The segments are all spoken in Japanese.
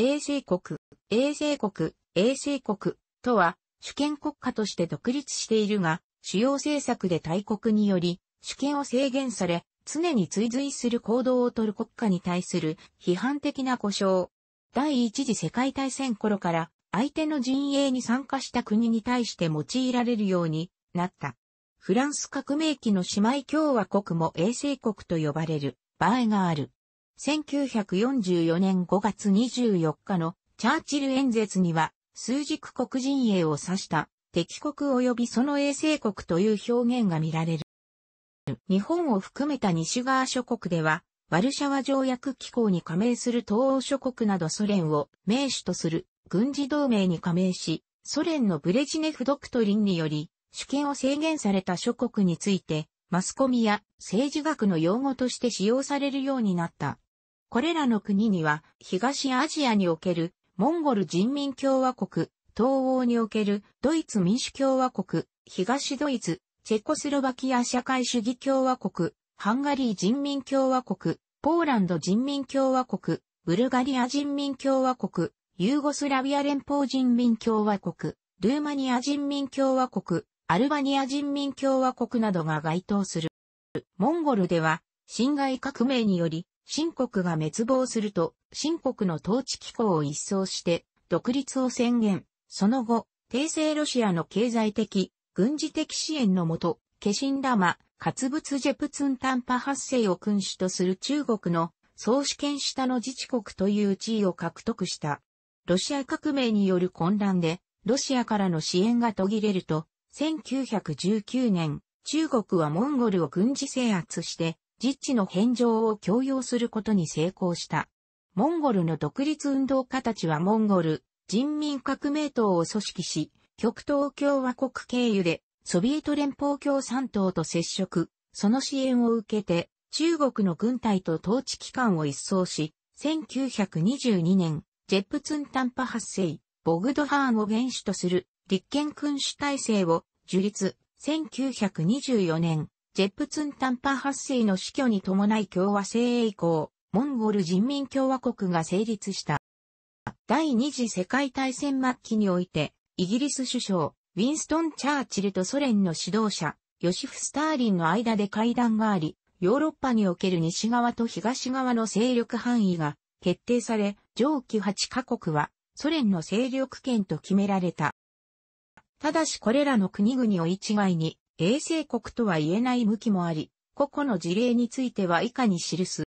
衛星国、衛星国、衛星国とは主権国家として独立しているが、主要政策で大国により主権を制限され、常に追随する行動をとる国家に対する批判的な故障。第一次世界大戦頃から相手の陣営に参加した国に対して用いられるようになった。フランス革命期の姉妹共和国も衛星国と呼ばれる場合がある。1944年5月24日のチャーチル演説には、数軸国陣営を指した敵国及びその衛星国という表現が見られる。日本を含めた西側諸国では、ワルシャワ条約機構に加盟する東欧諸国などソ連を名手とする軍事同盟に加盟し、ソ連のブレジネフドクトリンにより、主権を制限された諸国について、マスコミや政治学の用語として使用されるようになった。これらの国には、東アジアにおける、モンゴル人民共和国、東欧における、ドイツ民主共和国、東ドイツ、チェコスロバキア社会主義共和国、ハンガリー人民共和国、ポーランド人民共和国、ブルガリア人民共和国、ユーゴスラビア連邦人民共和国、ルーマニア人民共和国、アルバニア人民共和国などが該当する。モンゴルでは、侵害革命により、秦国が滅亡すると、秦国の統治機構を一掃して、独立を宣言。その後、帝政ロシアの経済的、軍事的支援のもと、化身玉、活物ジェプツン短波発生を君主とする中国の総主権下の自治国という地位を獲得した。ロシア革命による混乱で、ロシアからの支援が途切れると、1919年、中国はモンゴルを軍事制圧して、実地の返上を強要することに成功した。モンゴルの独立運動家たちはモンゴル人民革命党を組織し、極東共和国経由でソビエト連邦共産党と接触、その支援を受けて中国の軍隊と統治機関を一掃し、1922年、ジェプツンタンパ発生、ボグドハーンを原首とする立憲君主体制を樹立、1924年、ジェップツンタンパ発生の死去に伴い共和制以降、モンゴル人民共和国が成立した。第二次世界大戦末期において、イギリス首相、ウィンストン・チャーチルとソ連の指導者、ヨシフ・スターリンの間で会談があり、ヨーロッパにおける西側と東側の勢力範囲が決定され、上記8カ国はソ連の勢力圏と決められた。ただしこれらの国々を一概に衛星国とは言えない向きもあり、個々の事例については以下に記す。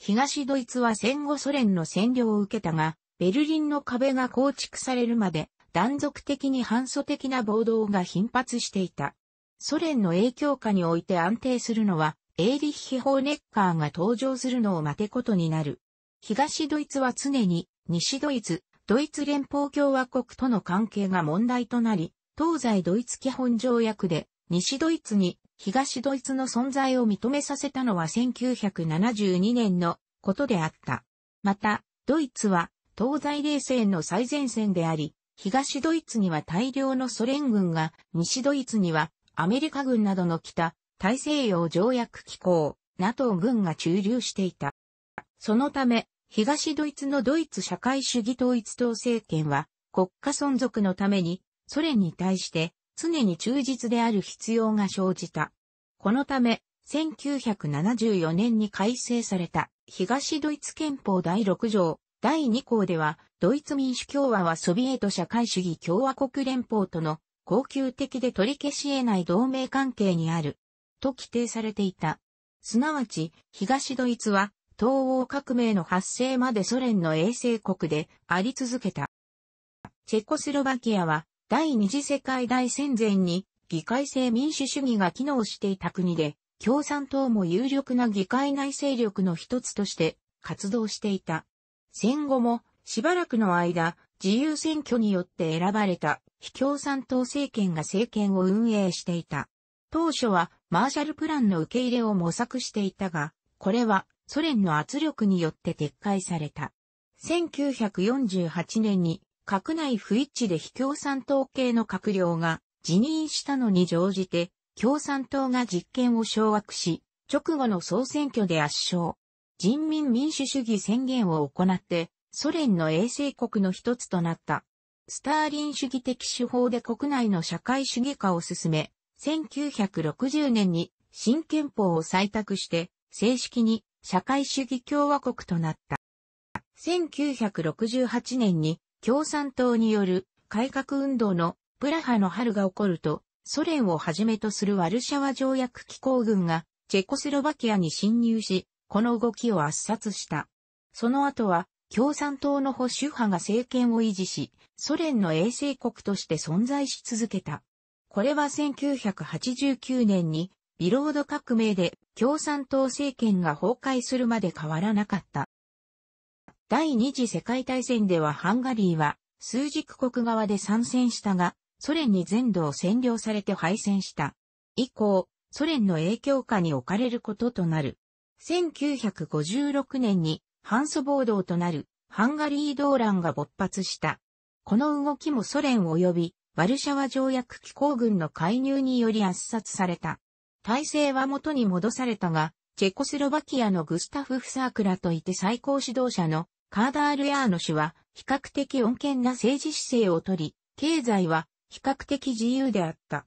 東ドイツは戦後ソ連の占領を受けたが、ベルリンの壁が構築されるまで断続的に反祖的な暴動が頻発していた。ソ連の影響下において安定するのは、エーリッヒ・ホーネッカーが登場するのを待てことになる。東ドイツは常に西ドイツ、ドイツ連邦共和国との関係が問題となり、東西ドイツ基本条約で西ドイツに東ドイツの存在を認めさせたのは1972年のことであった。また、ドイツは東西冷戦の最前線であり、東ドイツには大量のソ連軍が、西ドイツにはアメリカ軍などの北、大西洋条約機構、NATO 軍が駐留していた。そのため、東ドイツのドイツ社会主義統一党政権は、国家存続のために、ソ連に対して、常に忠実である必要が生じた。このため、1974年に改正された東ドイツ憲法第6条第2項では、ドイツ民主共和はソビエト社会主義共和国連邦との恒久的で取り消し得ない同盟関係にある、と規定されていた。すなわち、東ドイツは、東欧革命の発生までソ連の衛星国であり続けた。チェコスロバキアは第二次世界大戦前に議会制民主主義が機能していた国で、共産党も有力な議会内勢力の一つとして活動していた。戦後もしばらくの間、自由選挙によって選ばれた非共産党政権が政権を運営していた。当初はマーシャルプランの受け入れを模索していたが、これはソ連の圧力によって撤回された。1948年に閣内不一致で非共産党系の閣僚が辞任したのに乗じて、共産党が実権を掌握し、直後の総選挙で圧勝。人民民主主義宣言を行って、ソ連の衛星国の一つとなった。スターリン主義的手法で国内の社会主義化を進め、1960年に新憲法を採択して、正式に社会主義共和国となった。1968年に共産党による改革運動のプラハの春が起こると、ソ連をはじめとするワルシャワ条約機構軍がチェコスロバキアに侵入し、この動きを圧殺した。その後は共産党の保守派が政権を維持し、ソ連の衛星国として存在し続けた。これは1989年にビロード革命で共産党政権が崩壊するまで変わらなかった。第二次世界大戦ではハンガリーは数軸国側で参戦したが、ソ連に全土を占領されて敗戦した。以降、ソ連の影響下に置かれることとなる。1956年に反ソ暴動となるハンガリー動乱が勃発した。この動きもソ連及びワルシャワ条約機構軍の介入により圧殺された。体制は元に戻されたが、チェコスロバキアのグスタフ・フサークラといて最高指導者のカーダールヤーノ氏は比較的穏健な政治姿勢をとり、経済は比較的自由であった。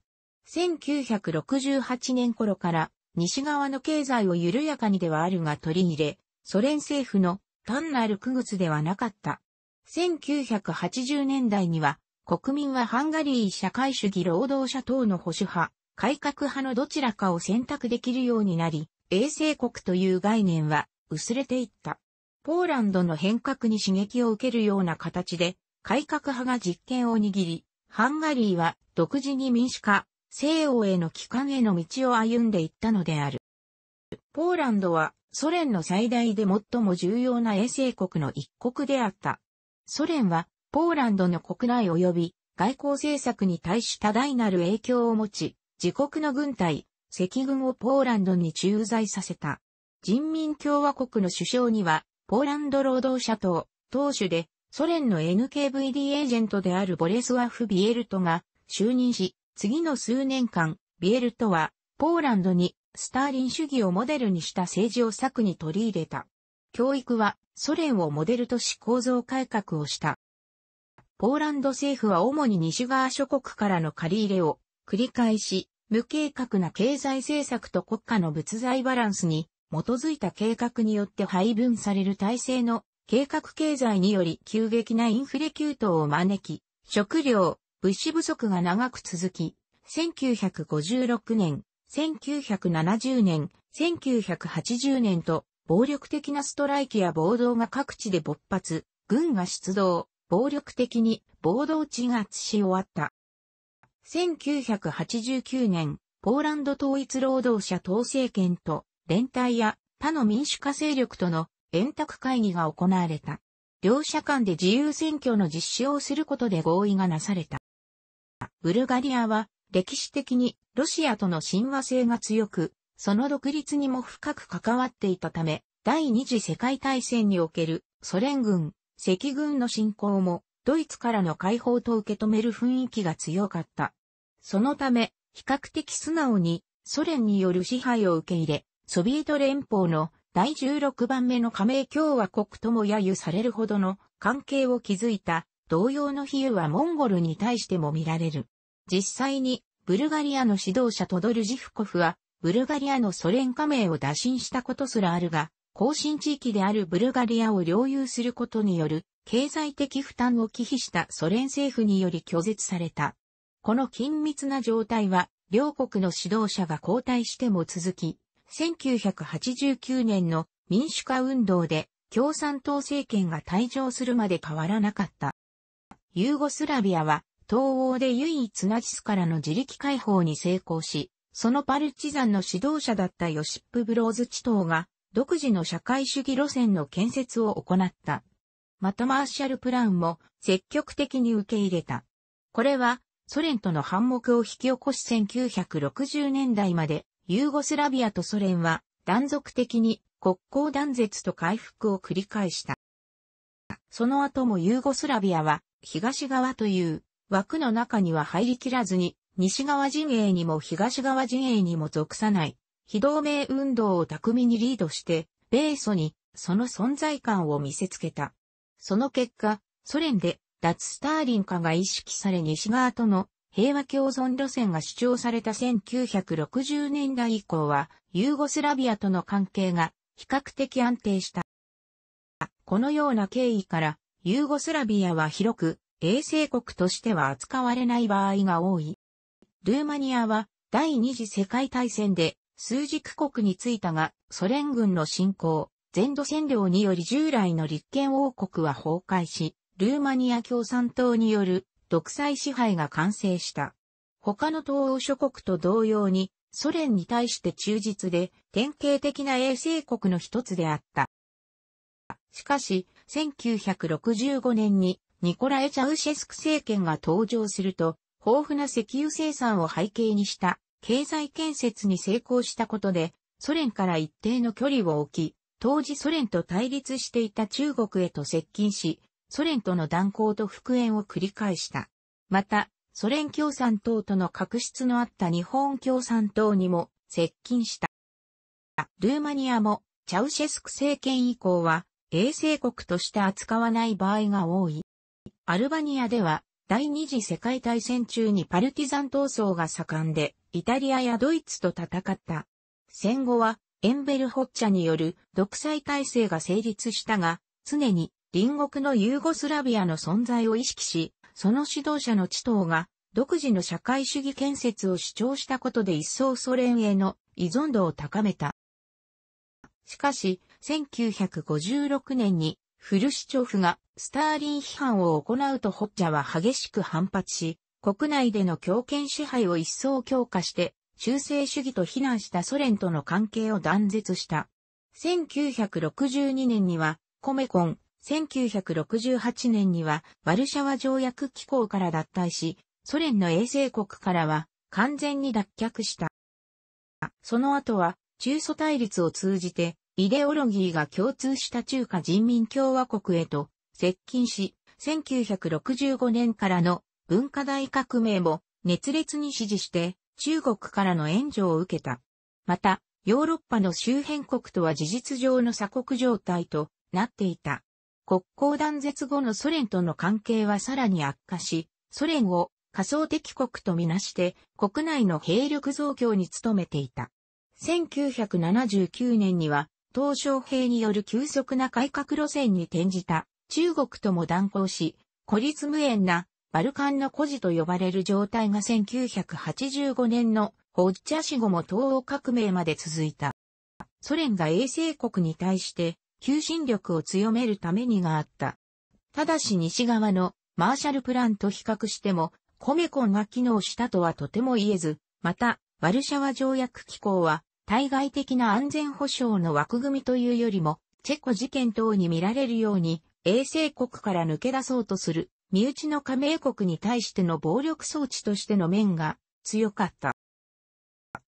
1968年頃から西側の経済を緩やかにではあるが取り入れ、ソ連政府の単なる区別ではなかった。1980年代には国民はハンガリー社会主義労働者等の保守派、改革派のどちらかを選択できるようになり、衛生国という概念は薄れていった。ポーランドの変革に刺激を受けるような形で、改革派が実権を握り、ハンガリーは独自に民主化、西欧への帰還への道を歩んでいったのである。ポーランドはソ連の最大で最も重要な衛星国の一国であった。ソ連はポーランドの国内及び外交政策に対し多大なる影響を持ち、自国の軍隊、赤軍をポーランドに駐在させた。人民共和国の首相にはポーランド労働者党、党首で、ソ連の NKVD エージェントであるボレスワフ・ビエルトが就任し、次の数年間、ビエルトは、ポーランドにスターリン主義をモデルにした政治を策に取り入れた。教育はソ連をモデルとし構造改革をした。ポーランド政府は主に西側諸国からの借り入れを繰り返し、無計画な経済政策と国家の物財バランスに基づいた計画によって配分される体制の計画経済により急激なインフレ急騰を招き、食料、物資不足が長く続き、1956年、1970年、1980年と暴力的なストライキや暴動が各地で勃発、軍が出動、暴力的に暴動地がし終わった。1989年、ポーランド統一労働者党政権と連帯や他の民主化勢力との円卓会議が行われた。両者間で自由選挙の実施をすることで合意がなされた。ブルガリアは歴史的にロシアとの親和性が強く、その独立にも深く関わっていたため、第二次世界大戦におけるソ連軍、赤軍の侵攻もドイツからの解放と受け止める雰囲気が強かった。そのため、比較的素直にソ連による支配を受け入れ、ソビエト連邦の第16番目の加盟共和国とも揶揄されるほどの関係を築いた同様の比喩はモンゴルに対しても見られる。実際にブルガリアの指導者トドルジフコフはブルガリアのソ連加盟を打診したことすらあるが、後進地域であるブルガリアを領有することによる経済的負担を忌避したソ連政府により拒絶された。この緊密な状態は両国の指導者が交代しても続き、1989年の民主化運動で共産党政権が退場するまで変わらなかった。ユーゴスラビアは東欧で唯一ナチスからの自力解放に成功し、そのパルチザンの指導者だったヨシップ・ブローズ・チトーが独自の社会主義路線の建設を行った。またマーシャル・プランも積極的に受け入れた。これはソ連との反目を引き起こし1960年代までユーゴスラビアとソ連は断続的に国交断絶と回復を繰り返した。その後もユーゴスラビアは東側という枠の中には入りきらずに西側陣営にも東側陣営にも属さない非同盟運動を巧みにリードして米ソにその存在感を見せつけた。その結果、ソ連で脱スターリン化が意識され西側との平和共存路線が主張された1960年代以降は、ユーゴスラビアとの関係が比較的安定した。このような経緯から、ユーゴスラビアは広く、衛星国としては扱われない場合が多い。ルーマニアは第二次世界大戦で数軸国についたが、ソ連軍の侵攻、全土占領により従来の立憲王国は崩壊し、ルーマニア共産党による独裁支配が完成した。他の東欧諸国と同様に、ソ連に対して忠実で、典型的な衛星国の一つであった。しかし、1965年にニコラエ・チャウシェスク政権が登場すると、豊富な石油生産を背景にした経済建設に成功したことで、ソ連から一定の距離を置き、当時ソ連と対立していた中国へと接近し、ソ連との断交と復縁を繰り返した。また、ソ連共産党との確執のあった日本共産党にも接近した。ルーマニアもチャウシェスク政権以降は衛生国として扱わない場合が多い。アルバニアでは第二次世界大戦中にパルティザン闘争が盛んで、イタリアやドイツと戦った。戦後はエンベルホッチャによる独裁体制が成立したが、常に隣国のユーゴスラビアの存在を意識し、その指導者の地頭が独自の社会主義建設を主張したことで一層ソ連への依存度を高めた。しかし、1956年にフルシチョフがスターリン批判を行うとホッジャは激しく反発し、国内での強権支配を一層強化して、修正主義と非難したソ連との関係を断絶した。1962年には、コメコン1968年にはワルシャワ条約機構から脱退し、ソ連の衛星国からは完全に脱却した。その後は中ソ対立を通じてイデオロギーが共通した中華人民共和国へと接近し、1965年からの文化大革命も熱烈に支持して中国からの援助を受けた。また、ヨーロッパの周辺国とは事実上の鎖国状態となっていた。国交断絶後のソ連との関係はさらに悪化し、ソ連を仮想敵国とみなして国内の兵力増強に努めていた。1979年には、東小平による急速な改革路線に転じた中国とも断交し、孤立無縁なバルカンの孤児と呼ばれる状態が1985年のホッジャシ後も東欧革命まで続いた。ソ連が衛星国に対して求心力を強めるためにがあった。ただし西側のマーシャルプランと比較しても、コメコンが機能したとはとても言えず、また、ワルシャワ条約機構は、対外的な安全保障の枠組みというよりも、チェコ事件等に見られるように、衛星国から抜け出そうとする、身内の加盟国に対しての暴力装置としての面が強かった。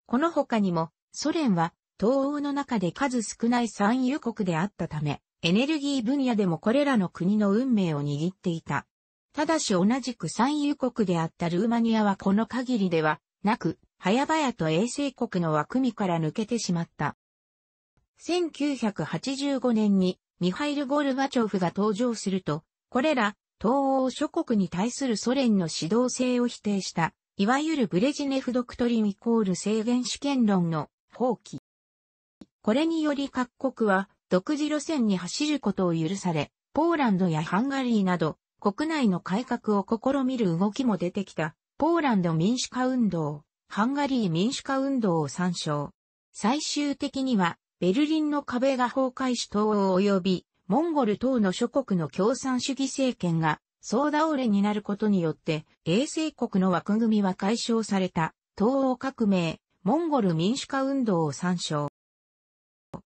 この他にも、ソ連は東欧の中で数少ない産油国であったため、エネルギー分野でもこれらの国の運命を握っていた。ただし同じく産油国であったルーマニアはこの限りではなく、早々と衛星国の枠組みから抜けてしまった。1985年にミハイル・ゴルバチョフが登場すると、これら東欧諸国に対するソ連の指導性を否定した、いわゆるブレジネフ・ドクトリンイコール制限主権論の放棄。これにより各国は独自路線に走ることを許され、ポーランドやハンガリーなど国内の改革を試みる動きも出てきた、ポーランド民主化運動、ハンガリー民主化運動を参照。最終的には、ベルリンの壁が崩壊し東欧及び、モンゴル等の諸国の共産主義政権が、総倒れになることによって、衛星国の枠組みは解消された、東欧革命、モンゴル民主化運動を参照。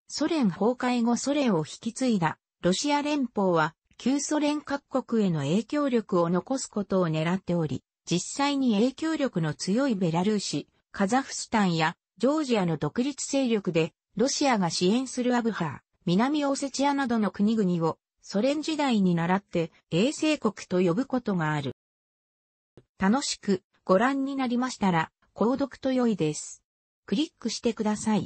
ソ連崩壊後ソ連を引き継いだロシア連邦は旧ソ連各国への影響力を残すことを狙っており、実際に影響力の強いベラルーシ、カザフスタンやジョージアの独立勢力でロシアが支援するアブハー、南オセチアなどの国々をソ連時代に習って衛星国と呼ぶことがある。楽しくご覧になりましたら、購読と良いです。クリックしてください。